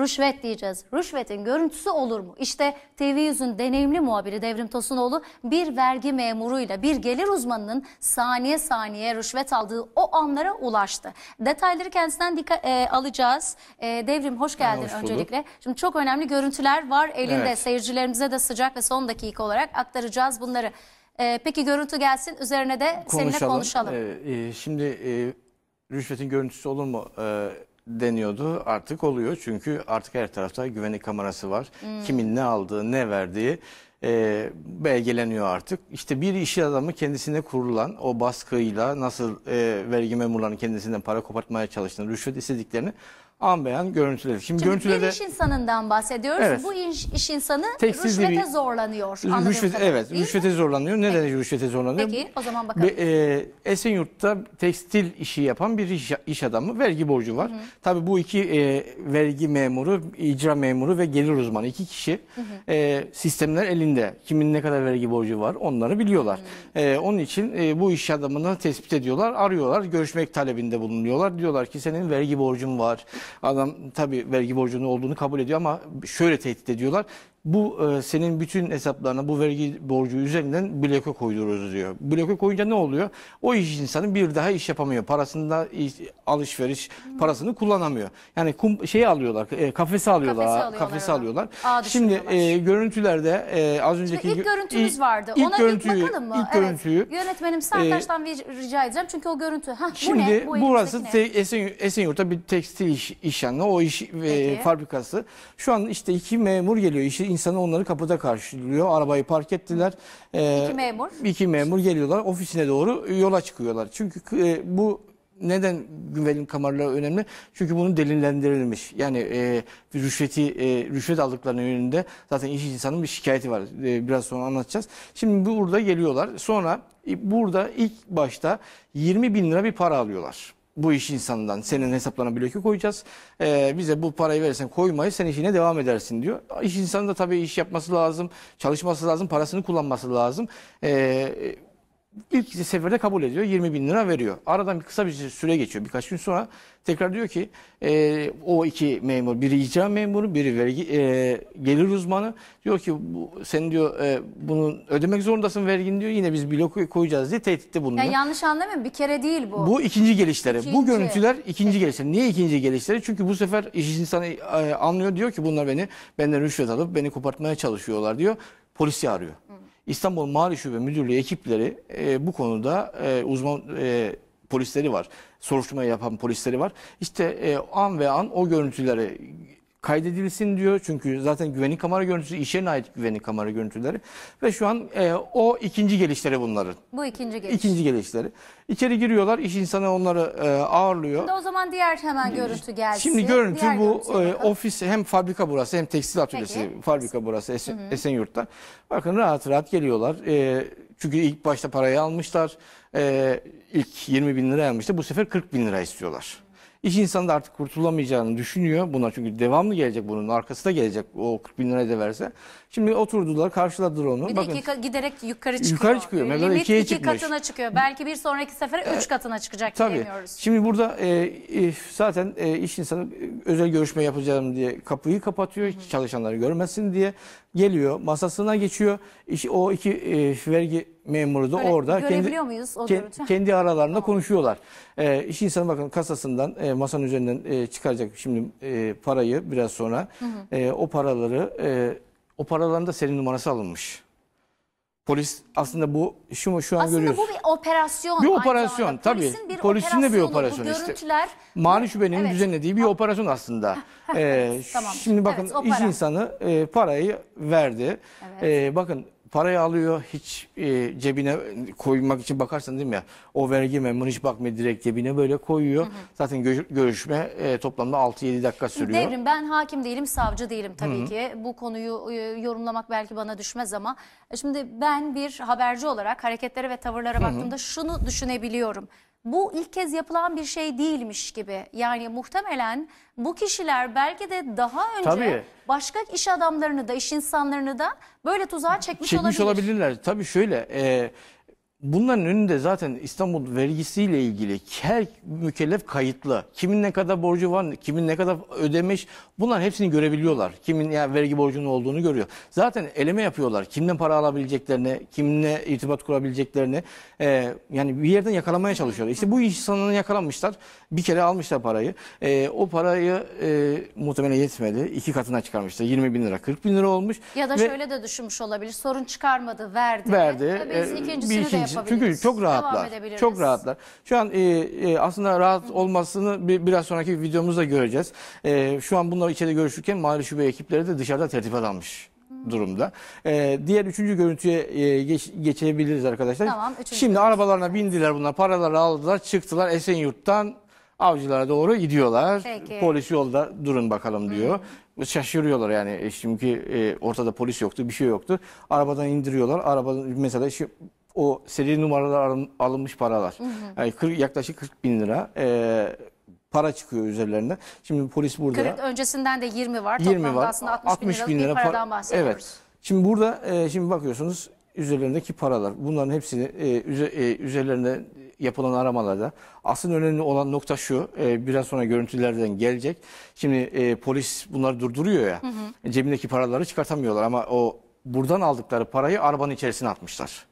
rüşvet diyeceğiz. Rüşvetin görüntüsü olur mu? İşte TV Yüz'ün deneyimli muhabiri Devrim Tosunoğlu bir vergi memuruyla bir gelir uzmanının saniye saniye rüşvet aldığı o anlara ulaştı. Detayları kendisinden dikkat, e, alacağız. E, Devrim hoş geldin hoş öncelikle. Şimdi çok önemli görüntüler var elinde. Evet. Seyircilerimize de sıcak ve son dakika olarak aktaracağız bunları. E, peki görüntü gelsin üzerine de konuşalım. seninle konuşalım. Ee, e, şimdi e, rüşvetin görüntüsü olur mu? E, deniyordu. Artık oluyor çünkü artık her tarafta güvenlik kamerası var. Hmm. Kimin ne aldığı, ne verdiği e, belgeleniyor artık. İşte bir iş adamı kendisine kurulan o baskıyla nasıl e, vergi memurlarının kendisinden para kopartmaya çalıştığını, rüşvet istediklerini an beyan görüntüleri. Şimdi, Şimdi görüntülerde... bir iş insanından bahsediyoruz. Evet. Bu iş, iş insanı Tekstil rüşvete gibi, zorlanıyor. Rüşvet, evet, Değil rüşvete mi? zorlanıyor. Neden Peki. rüşvete zorlanıyor? Peki, o zaman bakalım. Be, e, Esenyurt'ta tekstil işi yapan bir iş, iş adamı vergi borcu var. Hı. Tabii bu iki e, vergi memuru, icra memuru ve gelir uzmanı iki kişi hı hı. E, sistemler elinde kimin de kimin ne kadar vergi borcu var onları biliyorlar. Hmm. E, onun için e, bu iş adamını tespit ediyorlar, arıyorlar, görüşmek talebinde bulunuyorlar. Diyorlar ki senin vergi borcun var. Adam tabii vergi borcunun olduğunu kabul ediyor ama şöyle tehdit ediyorlar bu e, senin bütün hesaplarına bu vergi borcu üzerinden bloke koyuyoruz diyor. Bloke koyunca ne oluyor? O iş insanı bir daha iş yapamıyor. Parasında iş, alışveriş parasını kullanamıyor. Yani kum, şeyi alıyorlar, e, kafesi alıyorlar, kafesi alıyorlar. Kafesi alıyorlar. Şimdi e, görüntülerde e, az önceki Şimdi ilk görüntümüz vardı. Ilk Ona görüntüyü, ilk bakalım mı? Ilk evet. görüntüyü. Yönetmenim e, Sertaç'tan e, rica edeceğim çünkü o görüntü. Heh, Şimdi bu ne? Bu burası ne? Te, Esen, Esenyurt'ta bir tekstil iş, iş yani o iş e, fabrikası. Şu an işte iki memur geliyor. İşi insanı onları kapıda karşılıyor. Arabayı park ettiler. E, iki ee, memur. İki memur geliyorlar. Ofisine doğru yola çıkıyorlar. Çünkü e, bu neden güvenlik kameraları önemli? Çünkü bunun delinlendirilmiş. Yani e, rüşveti e, rüşvet aldıklarının yönünde zaten iş insanının bir şikayeti var. E, biraz sonra anlatacağız. Şimdi burada geliyorlar. Sonra e, burada ilk başta 20 bin lira bir para alıyorlar bu iş insanından senin hesaplarına bloke koyacağız. Ee, bize bu parayı verirsen koymayı sen işine devam edersin diyor. İş insanı da tabii iş yapması lazım, çalışması lazım, parasını kullanması lazım. Ee, ilk seferde kabul ediyor. 20 bin lira veriyor. Aradan bir kısa bir süre geçiyor. Birkaç gün sonra tekrar diyor ki e, o iki memur biri icra memuru biri vergi e, gelir uzmanı diyor ki bu, sen diyor e, bunu ödemek zorundasın vergini diyor. Yine biz bloku koyacağız diye tehditte bulunuyor. Yani yanlış anlamayın bir kere değil bu. Bu ikinci gelişleri. İkinci. Bu görüntüler ikinci evet. gelişleri. Niye ikinci gelişleri? Çünkü bu sefer iş insanı e, anlıyor diyor ki bunlar beni benden rüşvet alıp beni kopartmaya çalışıyorlar diyor. Polisi arıyor. Hı. İstanbul Mali Şube Müdürlüğü ekipleri e, bu konuda e, uzman e, polisleri var. Soruşturma yapan polisleri var. İşte e, an ve an o görüntüleri kaydedilsin diyor. Çünkü zaten güvenlik kamera görüntüsü iş yerine ait güvenlik kamera görüntüleri. Ve şu an e, o ikinci gelişleri bunların. Bu ikinci geliş. İkinci gelişleri. İçeri giriyorlar, iş insanı onları e, ağırlıyor. Şimdi o zaman diğer hemen görüntü gelsin. Şimdi görüntü diğer bu e, ofis hem fabrika burası hem tekstil atölyesi Peki. fabrika burası Esen, hı hı. Esenyurt'ta. Bakın rahat rahat geliyorlar. E, çünkü ilk başta parayı almışlar. E, ilk 20 bin lira almıştı. Bu sefer 40 bin lira istiyorlar. İş insanı da artık kurtulamayacağını düşünüyor. Buna çünkü devamlı gelecek bunun. Arkası da gelecek o 40 bin lirayı da verse. Şimdi oturdular karşıladılar onu. Bir de Bakın, iki giderek yukarı çıkıyor. Yukarı çıkıyor. Limit Mesela ikiye iki çıkmış. katına çıkıyor. Belki bir sonraki sefere üç katına çıkacak Tabii. bilemiyoruz. Şimdi burada e, e, zaten e, iş insanı e, özel görüşme yapacağım diye kapıyı kapatıyor. Çalışanları görmesin diye geliyor, masasına geçiyor. İşte o iki e, vergi memuru da Öyle orada kendi muyuz o ke, kendi aralarında tamam. konuşuyorlar. E, iş insanı bakın kasasından e, masanın üzerinden e, çıkaracak şimdi e, parayı biraz sonra. Hı hı. E, o paraları e, o paraların senin numarası alınmış. Polis aslında bu şu şu an Aslında görüyoruz. bu bir operasyon. Bir operasyon, zamanda. tabii. Polisin bir Polisin de bir operasyon. Bu işte. görüntüler Mani şubenin Evet. düzenlediği bir ah. operasyon aslında. Ee, Tamam. Şimdi bakın Evet, iş insanı e, parayı verdi. Evet. Ee, bakın parayı alıyor hiç e, cebine koymak için bakarsın değil mi ya o vergi memuru hiç bakmıyor direkt cebine böyle koyuyor. Hı hı. Zaten gö görüşme e, toplamda 6-7 dakika sürüyor. Devrim ben hakim değilim savcı değilim tabii hı hı. ki bu konuyu e, yorumlamak belki bana düşmez ama e, şimdi ben bir haberci olarak hareketlere ve tavırlara hı hı. baktığımda şunu düşünebiliyorum bu ilk kez yapılan bir şey değilmiş gibi. Yani muhtemelen bu kişiler belki de daha önce Tabii. başka iş adamlarını da iş insanlarını da böyle tuzağa çekmiş, çekmiş olabilir. olabilirler. Tabii şöyle e, bunların önünde zaten İstanbul vergisiyle ilgili her mükellef kayıtlı. Kimin ne kadar borcu var, kimin ne kadar ödemiş bunların hepsini görebiliyorlar. Kimin yani vergi borcunun olduğunu görüyor. Zaten eleme yapıyorlar. Kimden para alabileceklerini, kimle irtibat kurabileceklerini e, yani bir yerden yakalamaya çalışıyorlar. İşte bu insanını yakalanmışlar. Bir kere almışlar parayı. E, o parayı e, muhtemelen yetmedi. iki katına çıkarmışlar. 20 bin lira, 40 bin lira olmuş. Ya da Ve, şöyle de düşünmüş olabilir. Sorun çıkarmadı, verdi. Verdi. Ve biz e, ikincisini bir de için. Çünkü çok rahatlar. Çok rahatlar. Şu an e, e, aslında rahat Hı. olmasını bir, biraz sonraki videomuzda göreceğiz. E, şu an bunlar içeride görüşürken mali şube ekipleri de dışarıda tertipat almış durumda. Ee, diğer üçüncü görüntüye e, geç, geçebiliriz arkadaşlar. Tamam, Şimdi görüntü. arabalarına bindiler bunlar, paraları aldılar, çıktılar Esenyurt'tan avcılara doğru gidiyorlar. Peki. Polis yolda durun bakalım diyor. Hı. Şaşırıyorlar yani e, çünkü e, ortada polis yoktu, bir şey yoktu. Arabadan indiriyorlar. Araba mesela şu, o seri numaralar alınmış paralar. Hı hı. Yani yaklaşık 40 bin lira e, para çıkıyor üzerlerine. Şimdi polis burada... 40 öncesinden de 20 var. 20 Toplamda var. aslında 60, 60 bin bin lira bir paradan bahsediyoruz. Evet. Şimdi burada e, şimdi bakıyorsunuz üzerlerindeki paralar. Bunların hepsini e, e, üzerlerinde yapılan aramalarda. Asıl önemli olan nokta şu, e, biraz sonra görüntülerden gelecek. Şimdi e, polis bunları durduruyor ya, hı hı. cebindeki paraları çıkartamıyorlar ama o buradan aldıkları parayı arabanın içerisine atmışlar.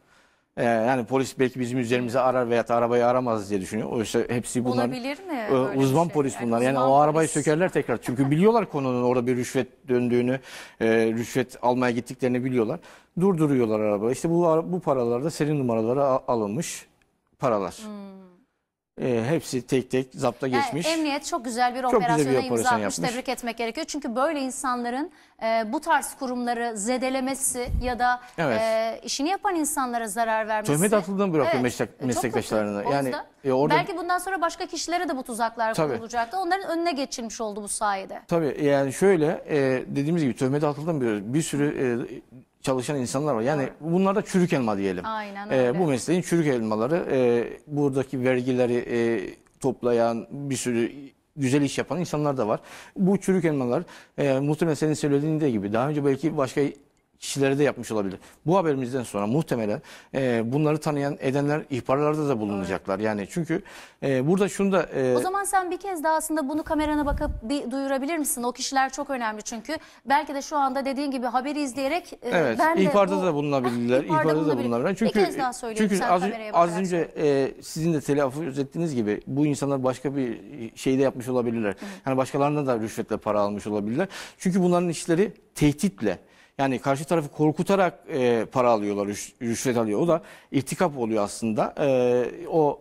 Ee, yani polis belki bizim üzerimize arar veya arabayı aramaz diye düşünüyor. Oysa hepsi bunlar Olabilir mi? E, şey? uzman şey? polis bunlar. Yani, yani o arabayı polis. sökerler tekrar. Çünkü biliyorlar konunun orada bir rüşvet döndüğünü, e, rüşvet almaya gittiklerini biliyorlar. Durduruyorlar arabayı. İşte bu bu paralarda senin numaralara alınmış paralar. Hmm. E, hepsi tek tek zapta e, geçmiş. emniyet çok güzel bir çok operasyona güzel bir operasyon imza atmış. Yapmış. Tebrik etmek gerekiyor. Çünkü böyle insanların e, bu tarz kurumları zedelemesi ya da evet. e, işini yapan insanlara zarar vermesi. Töhmet atıldığını bırakıyor evet, e, meslek, meslektaşlarına. Yani, e, orada... Belki bundan sonra başka kişilere de bu tuzaklar Tabii. kurulacaktı. Onların önüne geçilmiş oldu bu sayede. Tabii yani şöyle e, dediğimiz gibi töhmet atıldığını Bir sürü e, çalışan insanlar var. Yani Doğru. bunlar da çürük elma diyelim. Aynen E, bu mesleğin çürük elmaları e, buradaki vergileri e, toplayan bir sürü güzel iş yapan insanlar da var. Bu çürük elmalar e, muhtemelen senin söylediğin gibi daha önce belki başka kişileri de yapmış olabilir. Bu haberimizden sonra muhtemelen e, bunları tanıyan edenler ihbarlarda da bulunacaklar. Evet. Yani çünkü e, burada şunu da... E, o zaman sen bir kez daha aslında bunu kamerana bakıp bir duyurabilir misin? O kişiler çok önemli çünkü. Belki de şu anda dediğin gibi haberi izleyerek... E, evet, ben ihbarda de bu, da bulunabilirler. ihbarda, ihbarda da bulunabilirler. Çünkü, bir kez daha söyleyeyim çünkü az, az önce e, sizin de telaffuz ettiğiniz gibi bu insanlar başka bir şeyde yapmış olabilirler. Hı. Yani başkalarından da rüşvetle para almış olabilirler. Çünkü bunların işleri tehditle yani karşı tarafı korkutarak e, para alıyorlar, rüşvet alıyor. O da irtikap oluyor aslında. E, o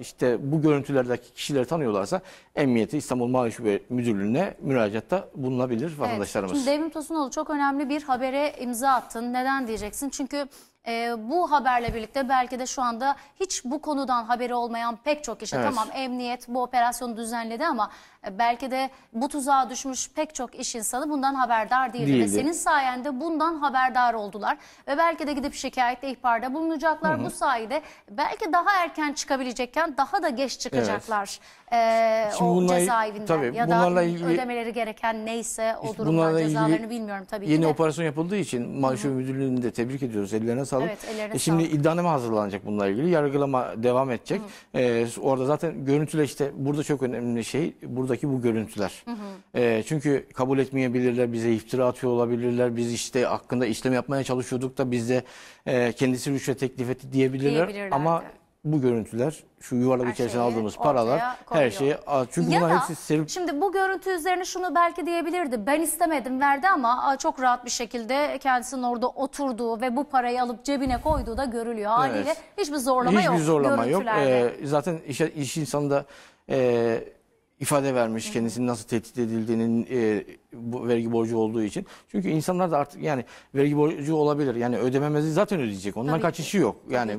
işte bu görüntülerdeki kişileri tanıyorlarsa Emniyeti İstanbul Mali Şube Müdürlüğü'ne müracaatta bulunabilir vatandaşlarımız. Evet, şimdi Devrim Tosunoğlu çok önemli bir habere imza attın. Neden diyeceksin? Çünkü e, bu haberle birlikte belki de şu anda hiç bu konudan haberi olmayan pek çok kişi evet. tamam emniyet bu operasyonu düzenledi ama e, belki de bu tuzağa düşmüş pek çok iş insanı bundan haberdar değildi. değildi. Ve senin sayende bundan haberdar oldular. Ve belki de gidip şikayette ihbarda bulunacaklar. Hı -hı. Bu sayede belki daha erken çıkabilecekken daha da geç çıkacaklar evet. e, o bununla, cezaevinden. Tabii, ya da ilgili, ödemeleri gereken neyse o durumlar cezalarını bilmiyorum tabii Yeni ki operasyon yapıldığı için Malişo Müdürlüğü'nü de tebrik ediyoruz. Ellerine sağlık. Evet, ellerine e, şimdi iddianame hazırlanacak bununla ilgili. Yargılama devam edecek. Hı. E, orada zaten görüntüle işte burada çok önemli şey. Burada buradaki bu görüntüler. Hı hı. E, çünkü kabul etmeyebilirler, bize iftira atıyor olabilirler. Biz işte hakkında işlem yapmaya çalışıyorduk da bizde e, kendisi rüşvet teklif etti diyebilirler. Ama bu görüntüler şu yuvarlak her içerisine aldığımız paralar koyuyor. her şeyi çünkü ya bunlar da, hepsi serip... şimdi bu görüntü üzerine şunu belki diyebilirdi ben istemedim verdi ama çok rahat bir şekilde kendisinin orada oturduğu ve bu parayı alıp cebine koyduğu da görülüyor haliyle evet. hiçbir zorlama hiçbir yok hiçbir zorlama yok ee, zaten iş, iş insanı da e, ifade vermiş kendisinin nasıl tehdit edildiğinin e, bu vergi borcu olduğu için. Çünkü insanlar da artık yani vergi borcu olabilir. Yani ödememezi zaten ödeyecek. Ondan Tabii ki. kaçışı yok. Yani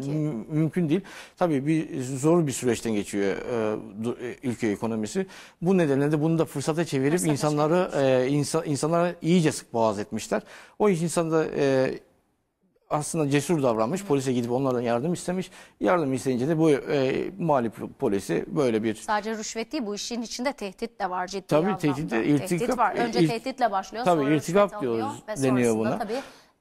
mümkün değil. Tabii bir zor bir süreçten geçiyor e, e, ülke ekonomisi. Bu nedenle de bunu da fırsata çevirip Fırsata insanları e, insa- insanlara iyice sık boğaz etmişler. O iş insanı da e, aslında cesur davranmış. Polise gidip onlardan yardım istemiş. Yardım isteyince de bu e, muhalif polisi böyle bir... Sadece rüşvet değil bu işin içinde tehdit de var ciddi tabii, anlamda. Tehdit, irtikap, tehdit var. Önce irt, tehditle başlıyor tabii, sonra irtikap diyoruz, ve deniyor buna. tabii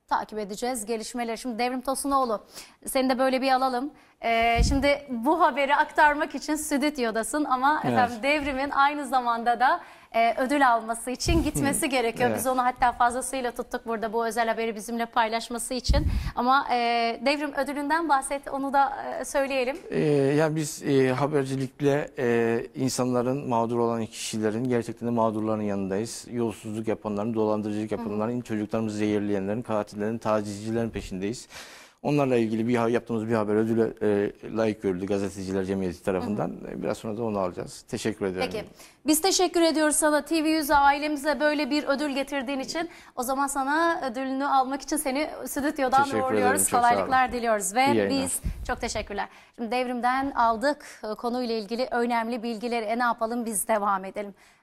takip edeceğiz gelişmeleri. Şimdi Devrim Tosunoğlu seni de böyle bir alalım. Ee, şimdi bu haberi aktarmak için stüdyodasın ama evet. efendim devrimin aynı zamanda da e, ödül alması için gitmesi gerekiyor. Evet. Biz onu hatta fazlasıyla tuttuk burada bu özel haberi bizimle paylaşması için. Ama e, devrim ödülünden bahset onu da e, söyleyelim. E, yani biz e, habercilikle e, insanların mağdur olan kişilerin gerçekten de mağdurların yanındayız. Yolsuzluk yapanların, dolandırıcılık yapanların, Hı. çocuklarımızı zehirleyenlerin, katillerin, tacizcilerin peşindeyiz. Onlarla ilgili bir yaptığımız bir haber ödülü e, layık görüldü gazeteciler cemiyeti tarafından. Hı hı. E, biraz sonra da onu alacağız. Teşekkür ederim. Peki. Biz teşekkür ediyoruz sana TV100'e ailemize böyle bir ödül getirdiğin için. O zaman sana ödülünü almak için seni stüdyodan teşekkür uğurluyoruz. Kolaylıklar diliyoruz ve biz çok teşekkürler. Şimdi devrimden aldık e, konuyla ilgili önemli bilgileri e, ne yapalım biz devam edelim.